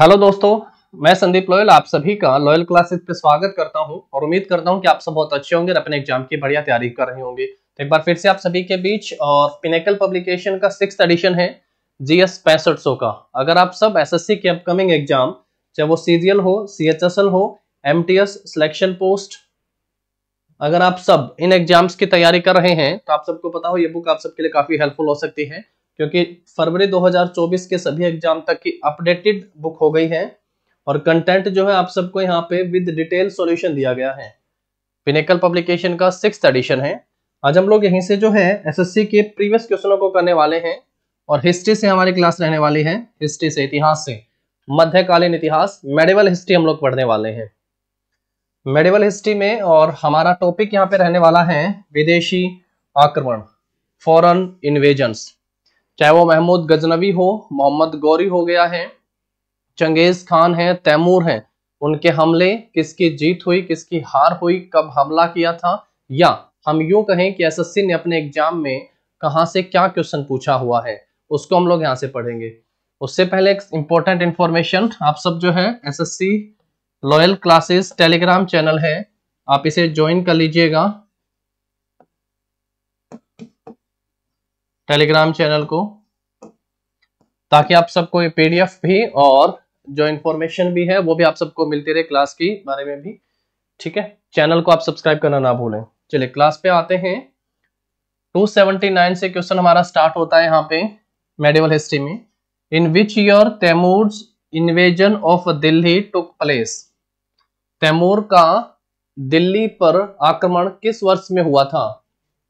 Hello दोस्तों मैं Sandeep loyal आप सभी का लॉयल क्लासेस पे स्वागत करता हूं और उम्मीद करता हूं कि आप सब बहुत अच्छे होंगे और अपने एग्जाम की बढ़िया तैयारी कर रहे होंगे तो एक बार फिर से आप सभी के बीच और पिनेकल पब्लिकेशन का सिक्स एडिशन है जीएस एस पैंसठ सौ का अगर आप सब एसएससी के अपकमिंग एग्जाम चाहे वो सीजीएल हो सी हो एम सिलेक्शन पोस्ट अगर आप सब इन एग्जाम्स की तैयारी कर रहे हैं तो आप सबको पता हो ये बुक आप सबके लिए काफी हेल्पफुल हो सकती है क्योंकि फरवरी 2024 के सभी एग्जाम तक की अपडेटेड बुक हो गई है और कंटेंट जो है आप सबको यहाँ पे विद डिटेल सॉल्यूशन दिया गया है पिनेकल पब्लिकेशन का सिक्स एडिशन है आज हम लोग यहीं से जो है एसएससी के प्रीवियस क्वेश्चनों को करने वाले हैं और हिस्ट्री से हमारी क्लास रहने वाली है हिस्ट्री से इतिहास से मध्यकालीन इतिहास मेडिवल हिस्ट्री हम लोग पढ़ने वाले हैं मेडिवल हिस्ट्री में और हमारा टॉपिक यहाँ पे रहने वाला है विदेशी आक्रमण फॉरन इन्वेजन्स चाहे वो महमूद गजनवी हो मोहम्मद गौरी हो गया है चंगेज खान है तैमूर है उनके हमले किसकी जीत हुई किसकी हार हुई कब हमला किया था या हम यूं कहें कि एसएससी ने अपने एग्जाम में कहा से क्या क्वेश्चन पूछा हुआ है उसको हम लोग यहाँ से पढ़ेंगे उससे पहले एक इंपॉर्टेंट इन्फॉर्मेशन आप सब जो है SSC loyal classes Telegram channel है आप इसे ज्वाइन कर लीजिएगा टेलीग्राम चैनल को ताकि आप सबको ये पीडीएफ भी और जो इन्फॉर्मेशन भी है वो भी आप सबको मिलती रहे क्लास के बारे में भी ठीक है चैनल को आप सब्सक्राइब करना ना भूलें चलिए क्लास पे आते हैं 279 से क्वेश्चन हमारा स्टार्ट होता है यहाँ पे मेडिवल हिस्ट्री में in which year Timur invasion of Delhi took place Timur का दिल्ली पर आक्रमण किस वर्ष में हुआ था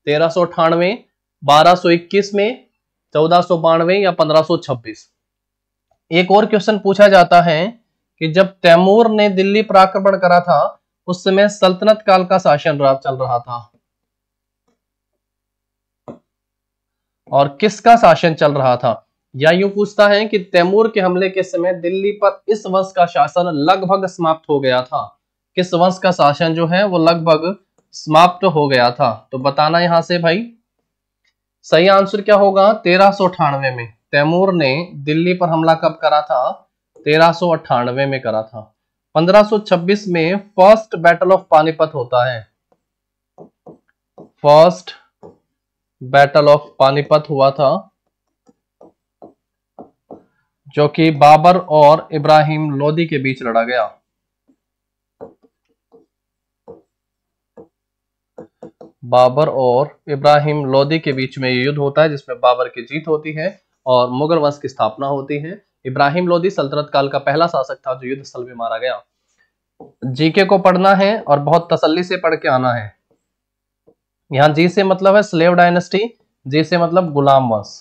तेरह अठानवे 1221 में चौदह या पंद्रह एक और क्वेश्चन पूछा जाता है कि जब तैमूर ने दिल्ली पर आक्रमण करा था उस समय सल्तनत काल का शासन चल रहा था और किसका शासन चल रहा था या यूं पूछता है कि तैमूर के हमले के समय दिल्ली पर इस वंश का शासन लगभग समाप्त हो गया था किस वंश का शासन जो है वो लगभग समाप्त हो गया था तो बताना यहां से भाई सही आंसर क्या होगा तेरह में तैमूर ने दिल्ली पर हमला कब करा था तेरह में करा था 1526 में फर्स्ट बैटल ऑफ पानीपत होता है फर्स्ट बैटल ऑफ पानीपत हुआ था जो कि बाबर और इब्राहिम लोदी के बीच लड़ा गया बाबर और इब्राहिम लोदी के बीच में युद्ध होता है जिसमें बाबर की जीत होती है और मुगल वंश की स्थापना होती है इब्राहिम लोदी सल्तनत काल का पहला शासक था जो युद्ध स्थल में मारा गया जीके को पढ़ना है और बहुत तसल्ली से पढ़ के आना है यहां जी से मतलब है स्लेव डायनेस्टी जी से मतलब गुलाम वंश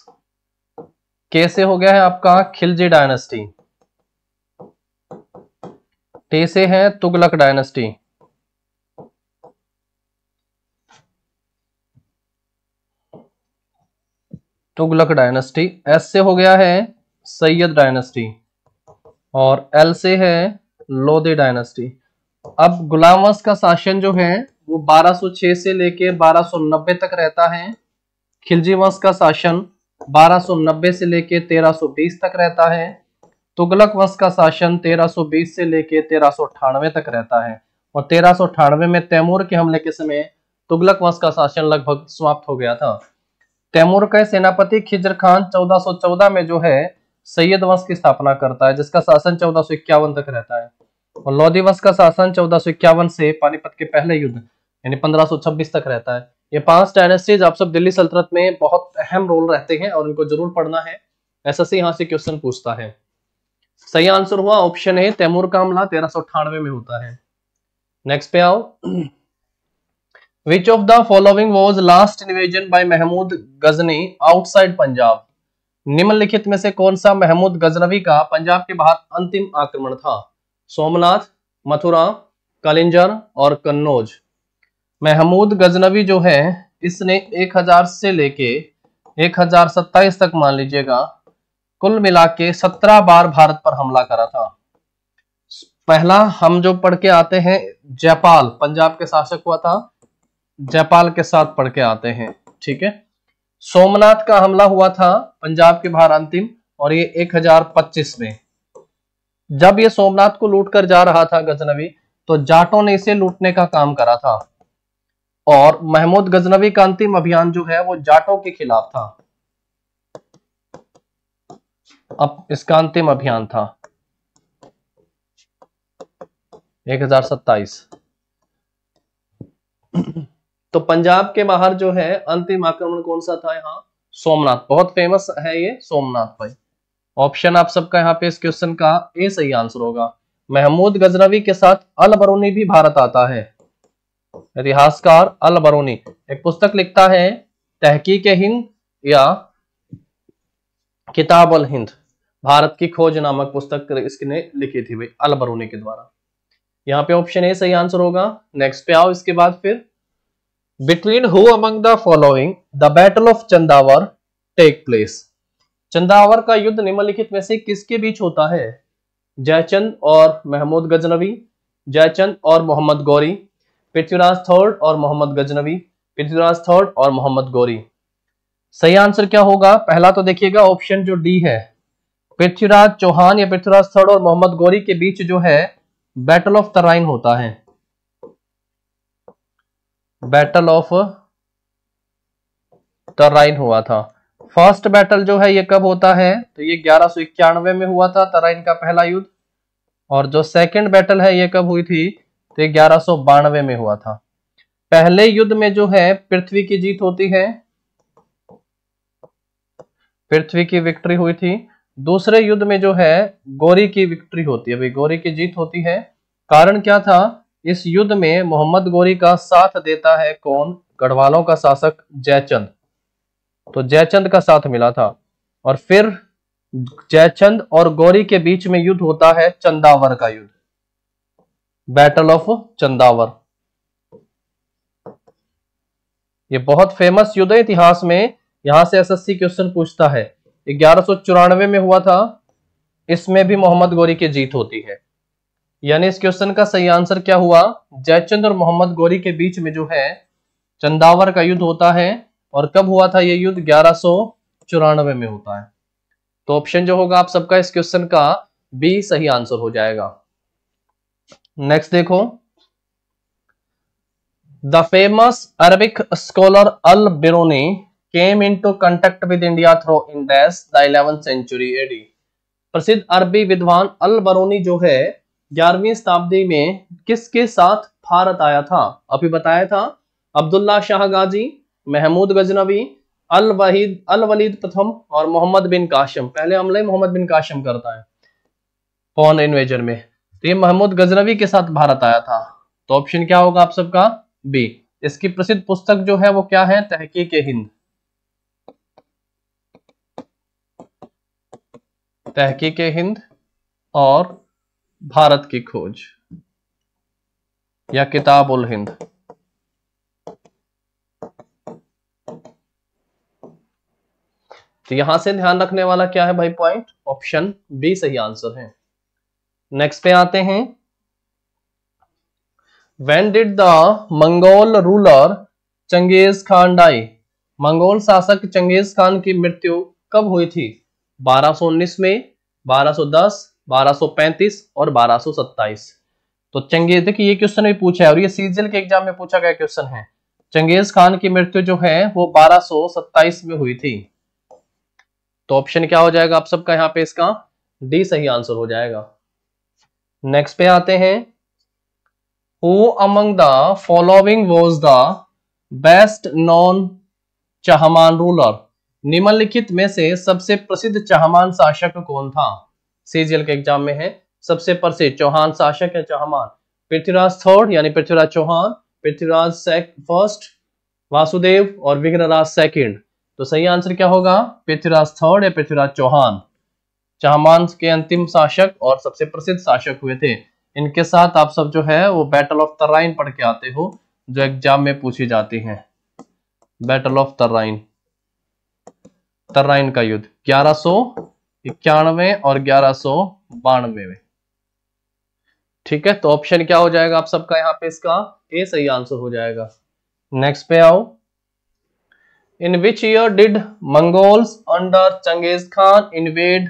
कैसे हो गया है आपका खिलजी डायनेस्टी टी से है तुगलक डायनेस्टी तुगलक डायनेस्टी एस से हो गया है सैयद डायनेस्टी और एल से है लोधी डायनेस्टी अब गुलाम वंश का शासन जो है वो 1206 से लेके 1290 तक रहता है खिलजी वंश का शासन 1290 से लेके 1320 तक रहता है तुगलक वंश का शासन 1320 से लेके तेरह तक रहता है और तेरह में तैमूर के हमले के समय तुगलक वंश का शासन लगभग समाप्त हो गया था तैमूर के सेनापति खिजर खान 1414 में जो है सैयद वंश की स्थापना करता है जिसका शासन चौदह तक रहता है और लोधी वंश का शासन चौदह से पानीपत के पहले युद्ध यानी 1526 तक रहता है ये पांच डायनेस्टीज आप सब दिल्ली सल्तनत में बहुत अहम रोल रहते हैं और इनको जरूर पढ़ना है ऐसा से यहाँ से क्वेश्चन पूछता है सही आंसर हुआ ऑप्शन है तैमूर का हमला तेरह में होता है नेक्स्ट पे आओ which of the following was last invasion by Mahmud Ghazni outside Punjab निम्नलिखित में से कौन सा महमूद गजनवी का पंजाब के बाहर अंतिम आक्रमण था सोमनाथ मथुरा कलिंजर और कन्नौज महमूद गजनवी जो है इसने 1000 से लेके एक तक मान लीजिएगा कुल मिला के सत्रह बार भारत पर हमला करा था पहला हम जो पढ़ के आते हैं जयपाल पंजाब के शासक हुआ था जयपाल के साथ पढ़ के आते हैं ठीक है सोमनाथ का हमला हुआ था पंजाब के बाहर अंतिम और ये 1025 में जब ये सोमनाथ को लूट कर जा रहा था गजनवी तो जाटों ने इसे लूटने का काम करा था और महमूद गजनवी का अंतिम अभियान जो है वो जाटों के खिलाफ था अब इसका अंतिम अभियान था 1027 तो पंजाब के बाहर जो है अंतिम आक्रमण कौन सा था यहाँ सोमनाथ बहुत फेमस है ये सोमनाथ भाई ऑप्शन आप सबका यहाँ पे इस क्वेश्चन का ए सही आंसर होगा महमूद गजनवी के साथ अल बरूनी भी भारत आता है इतिहासकार अल बरूनी एक पुस्तक लिखता है तहकीक हिंद या किताब अल हिंद भारत की खोज नामक पुस्तक इसने लिखी थी भाई अल बरूनी के द्वारा यहाँ पे ऑप्शन ए सही आंसर होगा नेक्स्ट पे आओ इसके बाद फिर between who among the following the battle of Chandawar take place Chandawar का युद्ध निम्नलिखित में से किसके बीच होता है जयचंद और महमूद गजनवी जयचंद और मोहम्मद गौरी पृथ्वीराज थर्ड और मोहम्मद गजनवी पृथ्वीराज थर्ड और मोहम्मद गौरी सही आंसर क्या होगा पहला तो देखिएगा ऑप्शन जो डी है पृथ्वीराज चौहान या पृथ्वीराज थर्ड और मोहम्मद गौरी के बीच जो है बैटल ऑफ तराइन होता है बैटल ऑफ तराइन हुआ था फर्स्ट बैटल जो है ये कब होता है तो ये ग्यारह में हुआ था तराइन का पहला युद्ध और जो सेकंड बैटल है ये कब हुई थी तो ये ग्यारह में हुआ था पहले युद्ध में जो है पृथ्वी की जीत होती है पृथ्वी की विक्ट्री हुई थी दूसरे युद्ध में जो है गौरी की विक्ट्री होती है भाई गौरी की जीत होती है कारण क्या था इस युद्ध में मोहम्मद गोरी का साथ देता है कौन गढ़वालों का शासक जयचंद तो जयचंद का साथ मिला था और फिर जयचंद और गौरी के बीच में युद्ध होता है चंदावर का युद्ध बैटल ऑफ चंदावर ये बहुत फेमस युद्ध इतिहास में यहां से एसएससी क्वेश्चन पूछता है ग्यारह में हुआ था इसमें भी मोहम्मद गोरी की जीत होती है यानी इस क्वेश्चन का सही आंसर क्या हुआ जयचंद और मोहम्मद गौरी के बीच में जो है चंदावर का युद्ध होता है और कब हुआ था यह युद्ध ग्यारह चौरानवे में होता है तो ऑप्शन जो होगा आप सबका इस क्वेश्चन का बी सही आंसर हो जाएगा नेक्स्ट देखो the famous Arabic scholar Al Biruni came into contact with India through Indus the eleven century AD प्रसिद्ध अरबी विद्वान अल बरोनी जो है ग्यारहवीं शताब्दी में किसके साथ भारत आया था अभी बताया था अब्दुल्ला शाह गाजी महमूद गजनबी अल वहीद अल वलीद प्रथम और मोहम्मद बिन काशिम पहले हमले मोहम्मद बिन काशिम करता है फोन इन्वेजर में तो ये महमूद गजनबी के साथ भारत आया था तो ऑप्शन क्या होगा आप सबका बी इसकी प्रसिद्ध पुस्तक जो है वो क्या है तहकीक हिंद तहकीक हिंद और भारत की खोज या किताब उल हिंद तो यहां से ध्यान रखने वाला क्या है भाई पॉइंट ऑप्शन बी सही आंसर है नेक्स्ट पे आते हैं when did the Mongol ruler Genghis Khan die Mongol शासक चंगेज खान की मृत्यु कब हुई थी 1219 में 1210 1235 और 1227 तो चंगेज देखिए ये क्वेश्चन भी पूछा है और ये सीजल के एग्जाम में पूछा गया क्वेश्चन है चंगेज खान की मृत्यु जो है वो 1227 में हुई थी तो ऑप्शन क्या हो जाएगा आप सबका यहाँ पे इसका डी सही आंसर हो जाएगा नेक्स्ट पे आते हैं who among the following was the best non Chahamana ruler निम्नलिखित में से सबसे प्रसिद्ध चाहमान शासक कौन था सीजीएल के एग्जाम में है सबसे प्रसिद्ध चौहान शासक है चौहान पृथ्वीराज थर्ड यानी पृथ्वीराज चौहान पृथ्वीराज फर्स्ट वासुदेव और विघ्नराज सेकंड तो सही आंसर क्या होगा पृथ्वीराज थर्ड या पृथ्वीराज चौहान चौहान के अंतिम शासक और सबसे प्रसिद्ध शासक हुए थे इनके साथ आप सब जो है वो बैटल ऑफ तर्राइन पढ़ के आते हो जो एग्जाम में पूछी जाती है बैटल ऑफ तर्राइन तर्राइन का युद्ध ग्यारह इक्यानवे और ग्यारह सो बानवे में ठीक है तो ऑप्शन क्या हो जाएगा आप सबका यहाँ पे इसका ए सही आंसर हो जाएगा नेक्स्ट पे आओ in which year did Mongols under Genghis Khan invade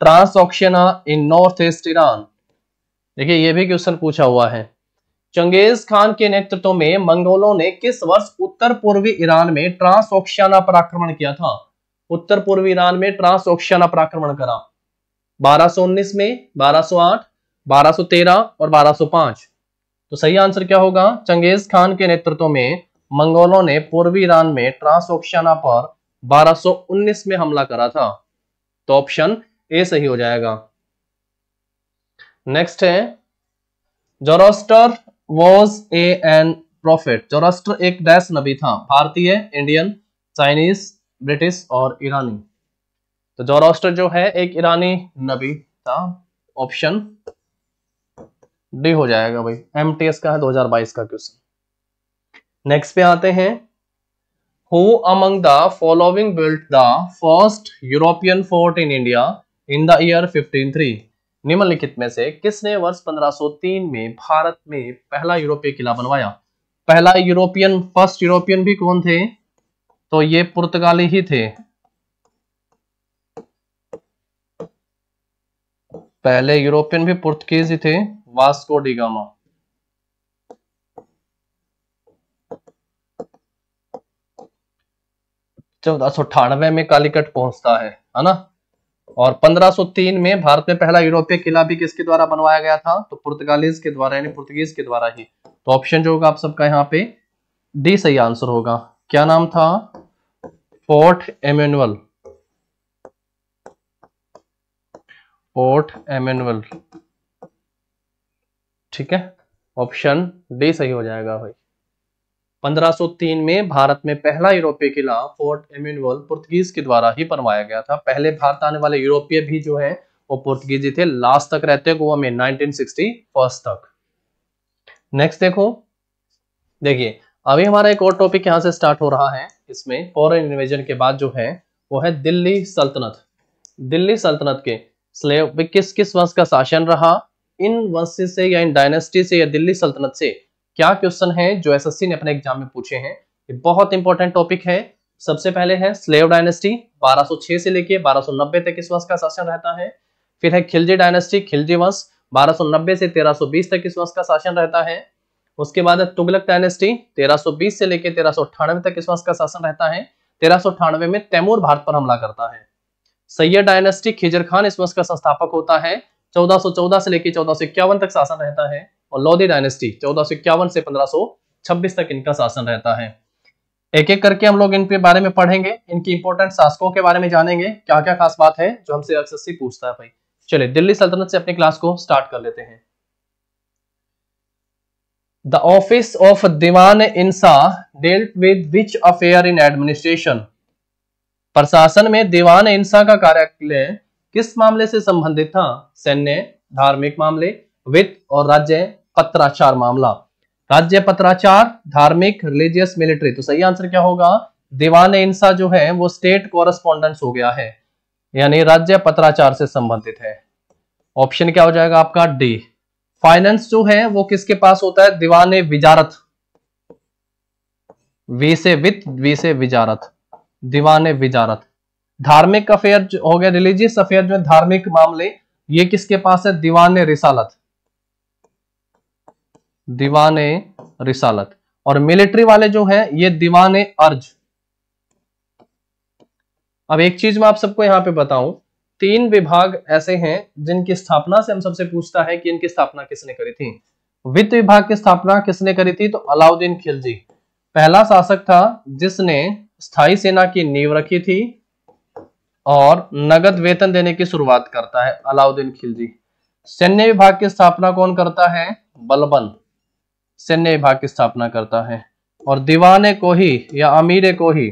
Transoxiana in north east Iran देखिए ये भी क्वेश्चन पूछा हुआ है चंगेज खान के नेतृत्व में मंगोलों ने किस वर्ष उत्तर पूर्वी ईरान में ट्रांसऑक्शियाना पर आक्रमण किया था उत्तर पूर्वी ईरान में ट्रांस ऑक्शियाना आक्रमण करा 1219 में 1208 1213 और 1205 तो सही आंसर क्या होगा चंगेज खान के नेतृत्व में मंगोलों ने पूर्वी ईरान में ट्रांस ऑक्शियाना पर 1219 में हमला करा था तो ऑप्शन ए सही हो जाएगा नेक्स्ट है Zoroaster was a an prophet Zoroaster एक डैश नबी था भारतीय इंडियन चाइनीज ब्रिटिश और ईरानी तो जोरास्टर जो है एक ईरानी नबी था ऑप्शन डी हो जाएगा भाई एमटीएस का है 2022 का क्वेश्चन नेक्स्ट पे आते हैं who among the following built the first European fort in India in the year 153 निम्नलिखित में से किसने वर्ष 1503 में भारत में पहला यूरोपीय किला बनवाया पहला यूरोपियन फर्स्ट यूरोपियन भी कौन थे तो ये पुर्तगाली ही थे पहले यूरोपियन भी पुर्तगीज ही थे वास्को डिगामा चौदह सौ अठानवे में कालीकट पहुंचता है है ना और 1503 में भारत में पहला यूरोपीय किला भी किसके द्वारा बनवाया गया था तो पुर्तगालीज के द्वारा यानी पुर्तगीज के द्वारा ही तो ऑप्शन जो होगा आप सबका यहाँ पे डी सही आंसर होगा क्या नाम था पोर्ट एमेनुअल पोर्ट एमेनुअल ठीक है ऑप्शन डी सही हो जाएगा भाई 1503 में भारत में पहला यूरोपीय किला फोर्ट एमेनुअल पुर्तगीज के द्वारा ही बनवाया गया था पहले भारत आने वाले यूरोपीय भी जो है वो पुर्तगीजी थे लास्ट तक रहते गोवा में 1961 तक नेक्स्ट देखो देखिए अभी हमारा एक और टॉपिक यहां से स्टार्ट हो रहा है इसमें फॉरन इन्वेजन के बाद जो है वो है दिल्ली सल्तनत दिल्ली सल्तनत के स्लेव भी किस किस वंश का शासन रहा इन वंश से या इन डायनेस्टी से या दिल्ली सल्तनत से क्या क्वेश्चन है जो एसएससी ने अपने एग्जाम में पूछे हैं ये बहुत इंपॉर्टेंट टॉपिक है सबसे पहले है स्लेव डायनेस्टी 1206 से लेके 1290 तक इस वंश का शासन रहता है फिर है खिलजी डायनेस्टी खिलजी वंश 1290 से 1320 तक इस वंश का शासन रहता है उसके बाद है तुगलक डायनेस्टी 1320 से लेकर तेरह तक इस का शासन रहता है तेरह में तैमूर भारत पर हमला करता है सैयद डायनेस्टी खिजर खान इस का संस्थापक होता है 1414 से लेकर चौदह तक शासन रहता है और लोधी डायनेस्टी चौदह से छब्बीस तक इनका शासन रहता है एक एक करके हम लोग इनके बारे में पढ़ेंगे इनकी इंपोर्टेंट शासकों के बारे में जानेंगे क्या क्या खास बात है जो हमसे अक्सर से पूछता है भाई चलिए दिल्ली सल्तनत से अपनी क्लास को स्टार्ट कर लेते हैं The office of Diwan-e-Insa dealt with which affair in administration? प्रशासन में दीवान इंसा का कार्यालय किस मामले से संबंधित था सैन्य धार्मिक मामले वित्त और राज्य पत्राचार मामला राज्य पत्राचार धार्मिक रिलीजियस मिलिट्री तो सही आंसर क्या होगा दीवान इंसा जो है वो स्टेट कोरस्पोंडेंस हो गया है यानी राज्य पत्राचार से संबंधित है ऑप्शन क्या हो जाएगा आपका डी फाइनेंस जो है वो किसके पास होता है दीवान विजारत वेसे वित्त वेसे विजारत दीवान विजारत धार्मिक अफेयर हो गया रिलीजियस अफेयर जो धार्मिक मामले ये किसके पास है दीवान रिसालत दीवान रिसालत और मिलिट्री वाले जो है ये दीवान अर्ज अब एक चीज मैं आप सबको यहां पे बताऊं तीन विभाग ऐसे हैं जिनकी स्थापना से हम सबसे पूछता है कि इनकी स्थापना किसने करी थी वित्त विभाग की स्थापना किसने करी थी तो अलाउद्दीन खिलजी पहला शासक था जिसने स्थाई सेना की नींव रखी थी और नगद वेतन देने की शुरुआत करता है अलाउद्दीन खिलजी सैन्य विभाग की स्थापना कौन करता है बलबन सैन्य विभाग की स्थापना करता है और दीवाने को ही या अमीरे को ही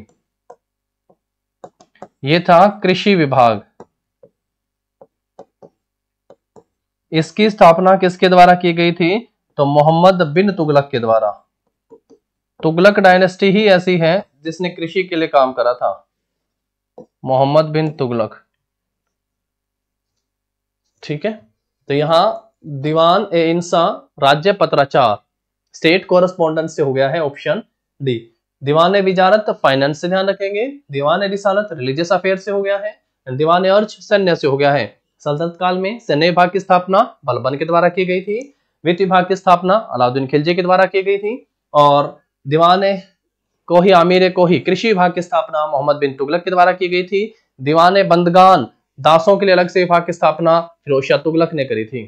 ये था कृषि विभाग इसकी स्थापना किसके द्वारा की गई थी तो मोहम्मद बिन तुगलक के द्वारा तुगलक डायनेस्टी ही ऐसी है जिसने कृषि के लिए काम करा था मोहम्मद बिन तुगलक ठीक है तो यहां दीवान ए इंसा राज्य पत्राचार स्टेट कोरस्पोंडेंस से हो गया है ऑप्शन डी दीवान विजारत फाइनेंस से ध्यान रखेंगे दीवान रिसालत रिलीजियस अफेयर से हो गया है दीवान अर्ज सैन्य से हो गया है सल्तनत काल में सैन्य विभाग की स्थापना बलबन के द्वारा की गई थी वित्त विभाग की स्थापना अलाउद्दीन खिलजी के द्वारा की गई थी और दीवान कोही आमिर कोही कृषि विभाग की स्थापना मोहम्मद बिन तुगलक के द्वारा की गई थी दीवान बंदगान दासों के लिए अलग से विभाग की स्थापना फिरोज शाह तुगलक ने करी थी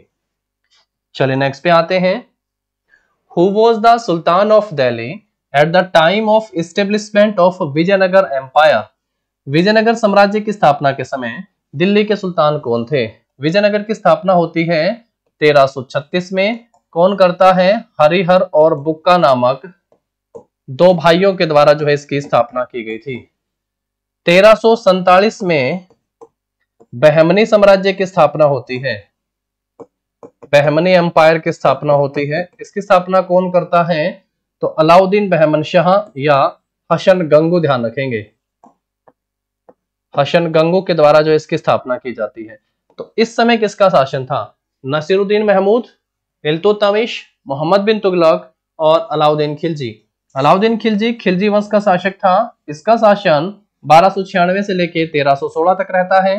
चलिए नेक्स्ट पे आते हैं who was the sultan of Delhi at the time of establishment of Vijayanagar empire Vijayanagar साम्राज्य की स्थापना के समय दिल्ली के सुल्तान कौन थे विजयनगर की स्थापना होती है 1336 में कौन करता है हरिहर और बुक्का नामक दो भाइयों के द्वारा जो है इसकी स्थापना की गई थी तेरह में बहमनी साम्राज्य की स्थापना होती है बहमनी एम्पायर की स्थापना होती है इसकी स्थापना कौन करता है तो अलाउद्दीन बहमन शाह या हसन गंगू ध्यान रखेंगे हसन गंगो के द्वारा जो इसकी स्थापना की जाती है तो इस समय किसका शासन था नसीरुद्दीन महमूद इल्तुतमिश मोहम्मद बिन तुगलक और अलाउद्दीन खिलजी अलाउद्दीन खिलजी खिलजी वंश का शासक था इसका शासन बारह से लेके तेरह तक रहता है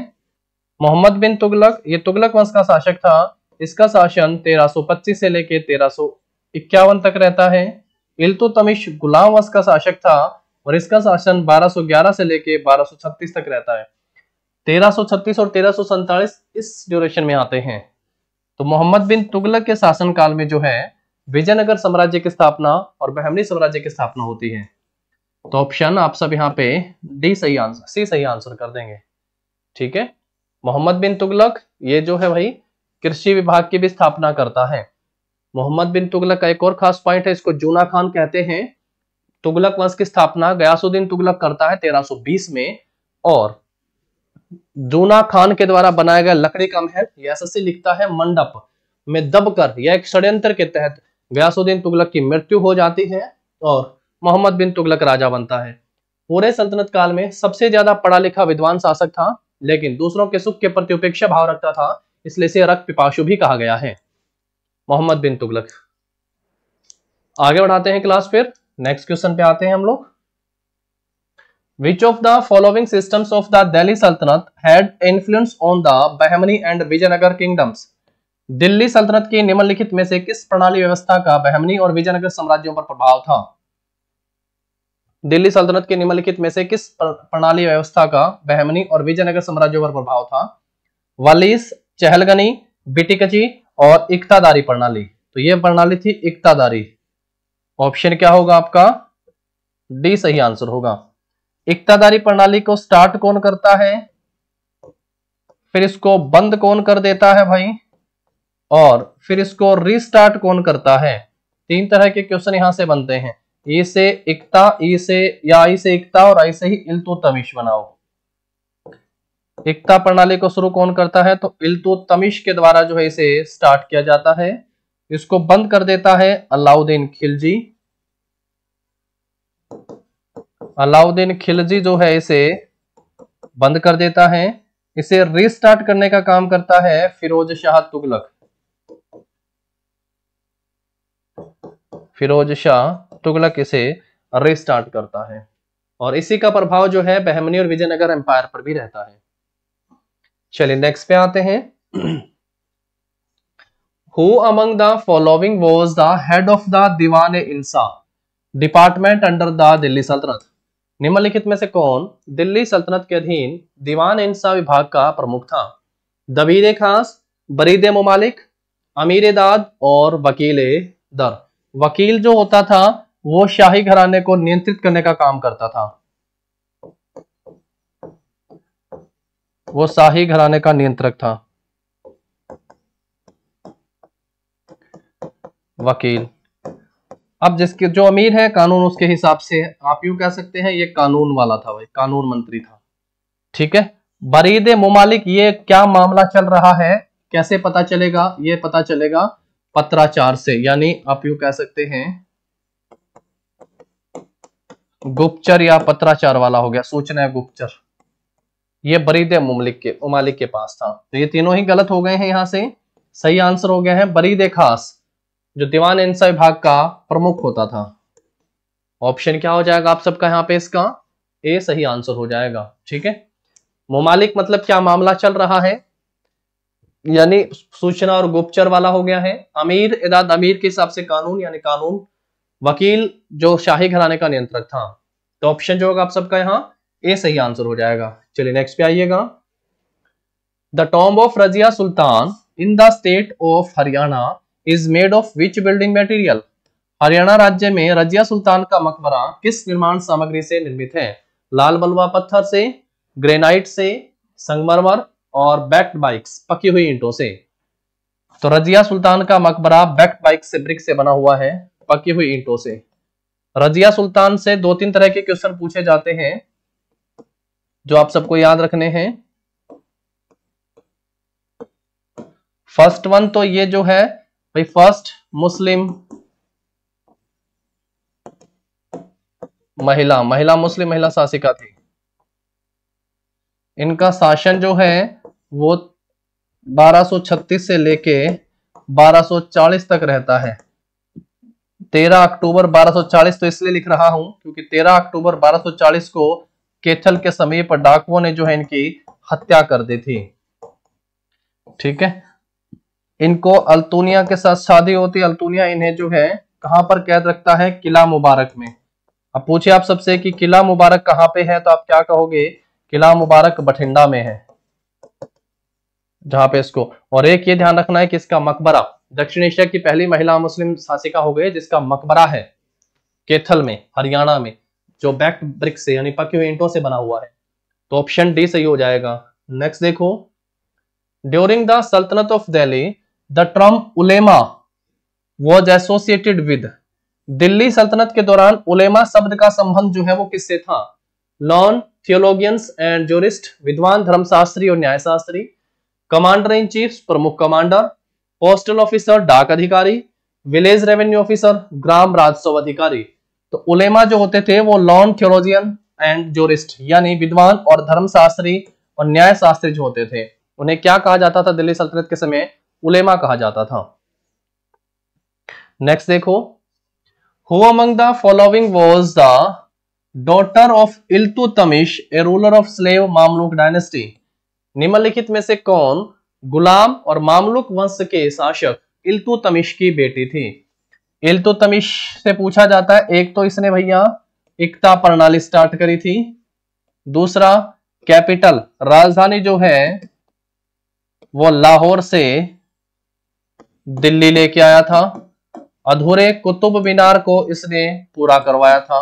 मोहम्मद बिन तुगलक ये तुगलक वंश का शासक था इसका शासन 1325 से लेके तेरह तक रहता है इल्तुतमिश गुलाम वंश का शासक था और इसका शासन 1211 से लेके 1236 तक रहता है 1336 और तेरह इस ड्यूरेशन में आते हैं तो मोहम्मद बिन तुगलक के शासनकाल में जो है विजयनगर साम्राज्य की स्थापना और बहमनी साम्राज्य की स्थापना होती है तो ऑप्शन आप सब यहाँ पे डी सही आंसर सी सही आंसर कर देंगे ठीक है मोहम्मद बिन तुगलक ये जो है भाई कृषि विभाग की भी स्थापना करता है मोहम्मद बिन तुगलक का एक और खास पॉइंट है इसको जूना खान कहते हैं तुगलक वंश की स्थापना गयासुद्दीन तुगलक करता है 1320 में और जूना खान के द्वारा बनाया गया लकड़ी का महल यशस्वी लिखता है मंडप में दबकर यह एक षड्यंत्र के तहत गयासुद्दीन तुगलक की मृत्यु हो जाती है और मोहम्मद बिन तुगलक राजा बनता है पूरे संतनत काल में सबसे ज्यादा पढ़ा लिखा विद्वान शासक था लेकिन दूसरों के सुख के प्रति उपेक्षा भाव रखता था इसलिए इसे रक्त पिपाशु भी कहा गया है मोहम्मद बिन तुगलक आगे बढ़ाते हैं क्लास फिर नेक्स्ट क्वेश्चन पे आते हैं हम लोग which of the following systems of the Delhi सल्तनत had influence on the Bahmani and Vijayanagar kingdoms Delhi सल्तनत के निम्नलिखित में से किस प्रणाली व्यवस्था का बहमनी और विजयनगर साम्राज्यों पर प्रभाव था दिल्ली सल्तनत के निम्नलिखित में से किस प्रणाली व्यवस्था का बहमनी और विजयनगर साम्राज्यों पर प्रभाव था वालीस चहलगनी बिटिकची और इकतादारी प्रणाली तो यह प्रणाली थी इकतादारी ऑप्शन क्या होगा आपका डी सही आंसर होगा इकतादारी प्रणाली को स्टार्ट कौन करता है फिर इसको बंद कौन कर देता है भाई और फिर इसको रिस्टार्ट कौन करता है तीन तरह के क्वेश्चन यहां से बनते हैं ई से इकता ई से या आई से इकता और आई से ही इल्तु तो तमिश बनाओ एकता प्रणाली को शुरू कौन करता है तो, तो तमिश के द्वारा जो है इसे स्टार्ट किया जाता है इसको बंद कर देता है अलाउद्दीन खिलजी अलाउद्दीन खिलजी जो है इसे बंद कर देता है इसे रीस्टार्ट करने का काम करता है फिरोज शाह तुगलक फिरोज शाह तुगलक इसे रीस्टार्ट करता है और इसी का प्रभाव जो है बहमनी और विजयनगर एम्पायर पर भी रहता है चलिए नेक्स्ट पे आते हैं who among the following was the head of the दीवान इंसा डिपार्टमेंट अंडर द दिल्ली सल्तनत निम्नलिखित में से कौन दिल्ली सल्तनत के अधीन दीवान इंसा विभाग का प्रमुख था दबीर खास बरीद ममालिक अमीर दाद और वकील दर वकील जो होता था वो शाही घराने को नियंत्रित करने का काम करता था वो शाही घराने का नियंत्रक था वकील अब जिसके जो अमीर है कानून उसके हिसाब से आप यू कह सकते हैं ये कानून वाला था भाई कानून मंत्री था ठीक है बरीद मुमालिक ये क्या मामला चल रहा है कैसे पता चलेगा ये पता चलेगा पत्राचार से यानी आप यू कह सकते हैं गुप्तचर या पत्राचार वाला हो गया सूचना है गुप्तचर ये बरीद ममालिक के ममालिक के पास था तो ये तीनों ही गलत हो गए हैं यहां से सही आंसर हो गया है बरीद खास जो दीवान इंसा विभाग का प्रमुख होता था ऑप्शन क्या हो जाएगा आप सबका यहाँ पे इसका ए सही आंसर हो जाएगा ठीक है ममालिक मतलब क्या मामला चल रहा है यानी सूचना और गुप्तचर वाला हो गया है अमीर इदाद अमीर के हिसाब से कानून यानी कानून वकील जो शाही घराने का नियंत्रक था तो ऑप्शन जो होगा आप सबका यहाँ ए सही आंसर हो जाएगा चलिए नेक्स्ट पे आइएगा the tomb of Razia Sultan in the state of Haryana is made of which building material Haryana राज्य में रजिया सुल्तान का मकबरा किस निर्माण सामग्री से निर्मित है लाल बलुआ पत्थर से ग्रेनाइट से संगमरमर और बैक्ड बाइक्स पकी हुई ईंटों से तो रजिया सुल्तान का मकबरा बैक्ड बाइक से ब्रिक से बना हुआ है पकी हुई ईंटों से रजिया सुल्तान से दो तीन तरह के क्वेश्चन पूछे जाते हैं जो आप सबको याद रखने हैं फर्स्ट वन तो ये जो है भाई फर्स्ट मुस्लिम महिला महिला मुस्लिम महिला शासिका थी इनका शासन जो है वो 1236 से लेके 1240 तक रहता है 13 अक्टूबर 1240 तो इसलिए लिख रहा हूं क्योंकि 13 अक्टूबर 1240 को केथल के समीप डाकुओं ने जो है इनकी हत्या कर दी थी ठीक है इनको अल्तूनिया के साथ शादी होती है अल्तूनिया इन्हें जो है कहां पर कैद रखता है किला मुबारक में अब पूछे आप सबसे कि किला मुबारक कहाँ पे है तो आप क्या कहोगे किला मुबारक बठिंडा में है जहां पे इसको और एक ये ध्यान रखना है कि इसका मकबरा दक्षिण एशिया की पहली महिला मुस्लिम शासिका हो गई जिसका मकबरा है केथल में हरियाणा में जो बैक ब्रिक से यानी पके हुए ईंटों से बना हुआ है तो ऑप्शन डी सही हो जाएगा नेक्स्ट देखो ड्यूरिंग द सल्तनत ऑफ दिल्ली द टर्म उलेमा वॉज एसोसिएटेड विद दिल्ली सल्तनत के दौरान उलेमा शब्द का संबंध जो है वो किससे था लॉन थियोलॉगियंस एंड जोरिस्ट विद्वान धर्मशास्त्री और न्यायशास्त्री कमांडर इन चीफ प्रमुख कमांडर पोस्टल ऑफिसर डाक अधिकारी विलेज रेवेन्यू ऑफिसर ग्राम राजस्व अधिकारी तो उलेमा जो होते थे वो लॉन थियोलॉजियन एंड जोरिस्ट यानी विद्वान और धर्मशास्त्री और न्यायशास्त्री जो होते थे उन्हें क्या कहा जाता था दिल्ली सल्तनत के समय उलेमा कहा जाता था नेक्स्ट देखो who among the following was the daughter of Iltutmish a ruler of slave मामलुक डायनेस्टी निम्नलिखित में से कौन गुलाम और मामलुक वंश के शासक इल्तुतमिश की बेटी थी इल्तुतमिश से पूछा जाता है एक तो इसने भैया एकता प्रणाली स्टार्ट करी थी दूसरा कैपिटल राजधानी जो है वो लाहौर से दिल्ली लेके आया था अधूरे कुतुब मीनार को इसने पूरा करवाया था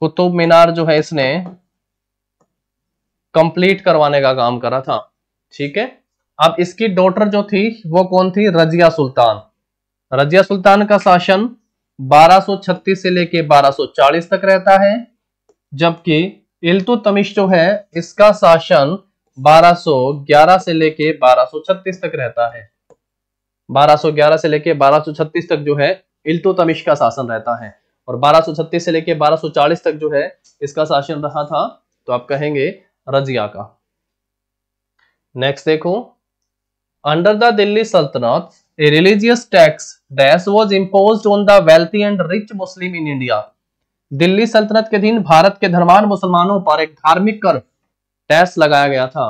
कुतुब मीनार जो है इसने कंप्लीट करवाने का काम करा था ठीक है अब इसकी डॉटर जो थी वो कौन थी रजिया सुल्तान रजिया सुल्तान का शासन 1236 से लेके 1240 तक रहता है जबकि इल्तुतमिश जो है इसका शासन 1211 से लेके 1236 तक रहता है 1211 से लेके 1236 तक जो है इल्तुतमिश का शासन रहता है और 1236 से लेके 1240 तक जो है इसका शासन रहा था तो आप कहेंगे रजिया का नेक्स्ट देखो अंडर द दिल्ली सल्तनत a religious tax dash was impose on the wealthy and rich Muslim in India Delhi सल्तनत के दिन भारत के धर्मान मुसलमानों पर एक धार्मिक कर टैक्स लगाया गया था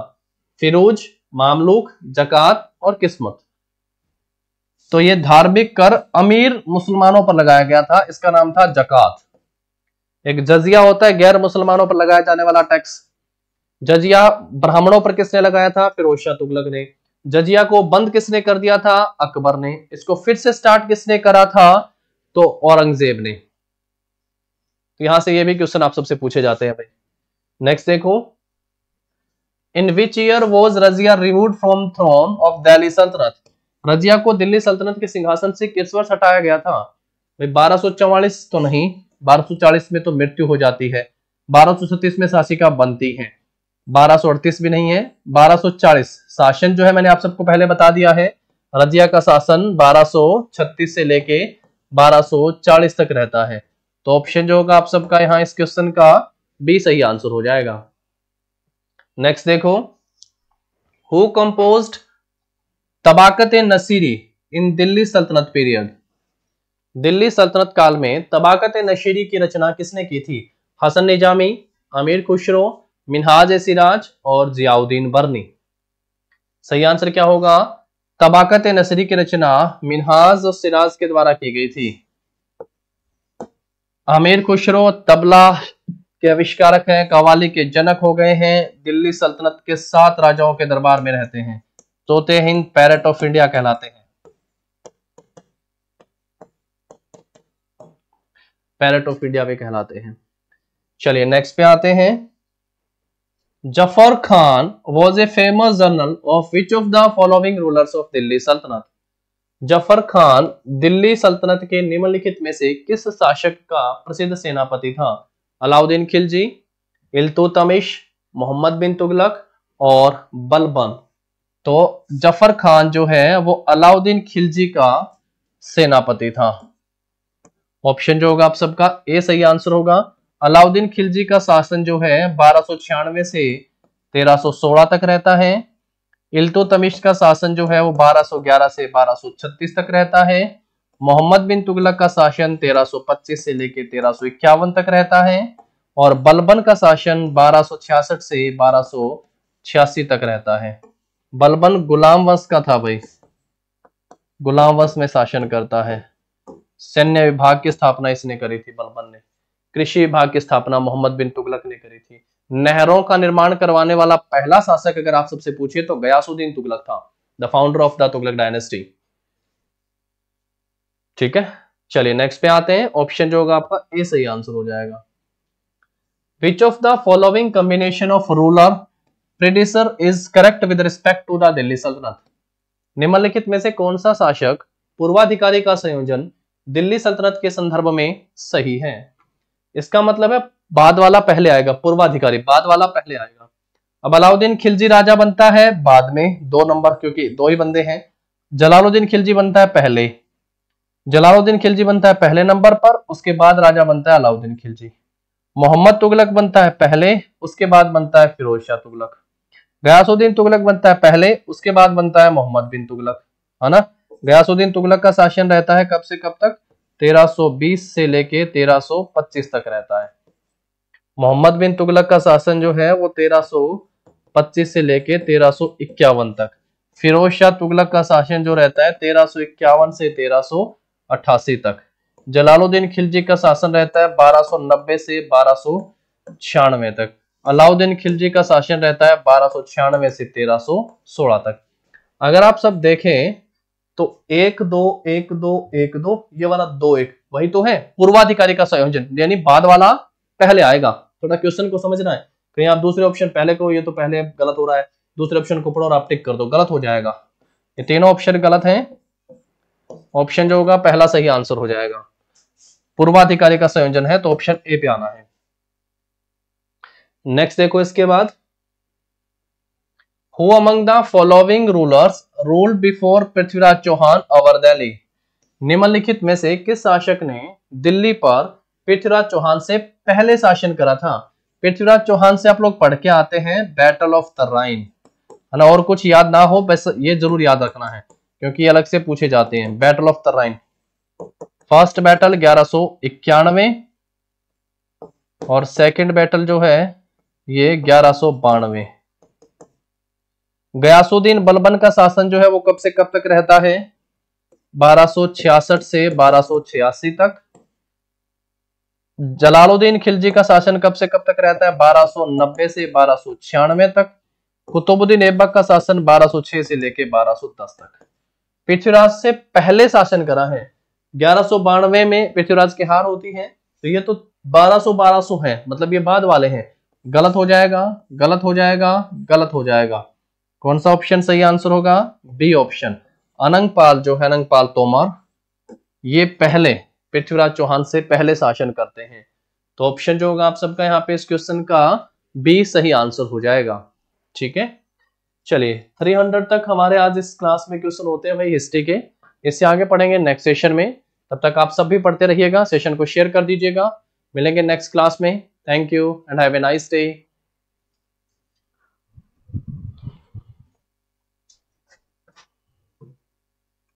फिरोज मामलूक जकात और किस्मत तो ये धार्मिक कर अमीर मुसलमानों पर लगाया गया था इसका नाम था जकात एक जजिया होता है गैर मुसलमानों पर लगाया जाने वाला टैक्स जजिया ब्राह्मणों पर किसने लगाया था फिरोज शाह तुगलक ने जजिया को बंद किसने कर दिया था अकबर ने इसको फिर से स्टार्ट किसने करा था तो औरंगजेब ने तो यहां से ये भी क्वेश्चन आप सबसे पूछे जाते हैं भाई नेक्स्ट देखो in which year was Razia remove from throne of Delhi सल्तनत रजिया को दिल्ली सल्तनत के सिंहासन से किस वर्ष हटाया गया था बारह तो नहीं 1240 में तो मृत्यु हो जाती है बारह में शासिका बनती है बारह भी नहीं है 1240 शासन जो है मैंने आप सबको पहले बता दिया है रजिया का शासन 1236 से लेके 1240 तक रहता है तो ऑप्शन जो होगा आप सबका यहाँ इस क्वेश्चन का बी सही आंसर हो जाएगा नेक्स्ट देखो who compose Tabaqat Nasiri in Delhi सल्तनत पीरियड दिल्ली सल्तनत काल में तबाकत नशीरी की रचना किसने की थी हसन निजामी अमीर खुशरो मिनहाज ए सिराज और जियाउद्दीन बर्नी सही आंसर क्या होगा तबाकत नसरी की रचना मिनहाज और सिराज के द्वारा की गई थी आमिर खुशरो तबला के आविष्कारक हैं कवाली के जनक हो गए हैं दिल्ली सल्तनत के सात राजाओं के दरबार में रहते हैं तोते हिंद पैरट ऑफ इंडिया कहलाते हैं पैरट ऑफ इंडिया भी कहलाते हैं चलिए नेक्स्ट पे आते हैं Zafar Khan was a famous general of which of the following rulers of Delhi सल्तनत जफर खान दिल्ली सल्तनत के निम्नलिखित में से किस शासक का प्रसिद्ध सेनापति था अलाउद्दीन खिलजी इल्तुतमिश मोहम्मद बिन तुगलक और बलबन तो जफर खान जो है वो अलाउद्दीन खिलजी का सेनापति था ऑप्शन जो होगा आप सबका ए सही आंसर होगा अलाउद्दीन खिलजी का शासन जो है बारह से 1316 तक रहता है इल्तुतमिश का शासन जो है वो 1211 से 1236 तक रहता है मोहम्मद बिन तुगलक का शासन 1325 से लेकर तेरह तक रहता है और बलबन का शासन 1266 से बारह तक रहता है बलबन गुलाम वंश का था भाई गुलाम वंश में शासन करता है सैन्य विभाग की स्थापना इसने करी थी बलबन ने कृषि विभाग की स्थापना मोहम्मद बिन तुगलक ने करी थी नहरों का निर्माण करवाने वाला पहला शासक अगर आप सबसे पूछिए तो गयासुद्दीन तुगलक था the founder of the Tughlaq dynasty ठीक है चलिए नेक्स्ट पे आते हैं ऑप्शन जो होगा आपका ए सही आंसर हो जाएगा which of the following combination of ruler predecessor is correct with respect to the Delhi सल्तनत निम्नलिखित में से कौन सा शासक पूर्वाधिकारी का संयोजन दिल्ली सल्तनत के संदर्भ में सही है इसका मतलब है बाद वाला पहले आएगा पूर्वाधिकारी बाद वाला पहले आएगा अब अलाउद्दीन खिलजी राजा बनता है बाद में दो नंबर क्योंकि दो ही बंदे हैं जलालुद्दीन खिलजी बनता है पहले जलालुद्दीन खिलजी बनता है पहले नंबर पर उसके बाद राजा बनता है अलाउद्दीन खिलजी मोहम्मद तुगलक बनता है पहले उसके बाद बनता है फिरोज शाह तुगलक गयासुद्दीन तुगलक बनता है पहले उसके बाद बनता है मोहम्मद बिन तुगलक है ना गयासुद्दीन तुगलक का शासन रहता है कब से कब तक 1320 से लेके 1325 तक रहता है मोहम्मद बिन तुगलक का शासन जो है वो 1325 से लेके 1351 तक फिरोज शाह तुगलक का शासन जो रहता है तेरह से तेरह अट्ठासी तक जलालुद्दीन खिलजी का शासन रहता है 1290 से बारह तक अलाउद्दीन खिलजी का शासन रहता है बारह से 1316 तक अगर आप सब देखें तो एक दो एक दो एक दो ये वाला दो एक वही तो है पूर्वाधिकारी का संयोजन यानी बाद वाला पहले आएगा थोड़ा क्वेश्चन को समझना है कहीं आप दूसरे ऑप्शन पहले को ये तो पहले गलत हो रहा है दूसरे ऑप्शन को पढ़ो और आप टिक कर दो गलत हो जाएगा ये तीनों ऑप्शन गलत हैं ऑप्शन जो होगा पहला सही आंसर हो जाएगा पूर्वाधिकारी का संयोजन है तो ऑप्शन ए पे आना है नेक्स्ट देखो इसके बाद who among the following rulers rule before Prithviraj Chauhan over Delhi निम्नलिखित में से किस शासक ने दिल्ली पर पृथ्वीराज चौहान से पहले शासन करा था पृथ्वीराज चौहान से आप लोग पढ़ के आते हैं बैटल ऑफ तर्राइन है ना और कुछ याद ना हो बस ये जरूर याद रखना है क्योंकि अलग से पूछे जाते हैं battle of Tarain first battle ग्यारह और सेकंड बैटल जो है ये ग्यारह सो बानवे गयासुद्दीन बलबन का शासन जो है वो कब से कब तक रहता है 1266 से 1286 तक जलालुद्दीन खिलजी का शासन कब से कब तक रहता है 1290 से बारह तक कुतुबुद्दीन ऐबक का शासन 1206 से लेके 1210 तक पृथ्वीराज से पहले शासन करा है ग्यारह में पृथ्वीराज की हार होती है तो ये तो 1200 1200 है मतलब ये बाद वाले हैं गलत हो जाएगा गलत हो जाएगा गलत हो जाएगा कौन सा ऑप्शन सही आंसर होगा बी ऑप्शन अनंगपाल जो है अनंगपाल तोमर ये पहले पृथ्वीराज चौहान से पहले शासन करते हैं तो ऑप्शन जो होगा आप सबका यहाँ पे इस क्वेश्चन का बी सही आंसर हो जाएगा ठीक है चलिए 300 तक हमारे आज इस क्लास में क्वेश्चन होते हैं भाई हिस्ट्री के इससे आगे पढ़ेंगे नेक्स्ट सेशन में तब तक आप सब भी पढ़ते रहिएगा सेशन को शेयर कर दीजिएगा मिलेंगे नेक्स्ट क्लास में thank you and have a nice day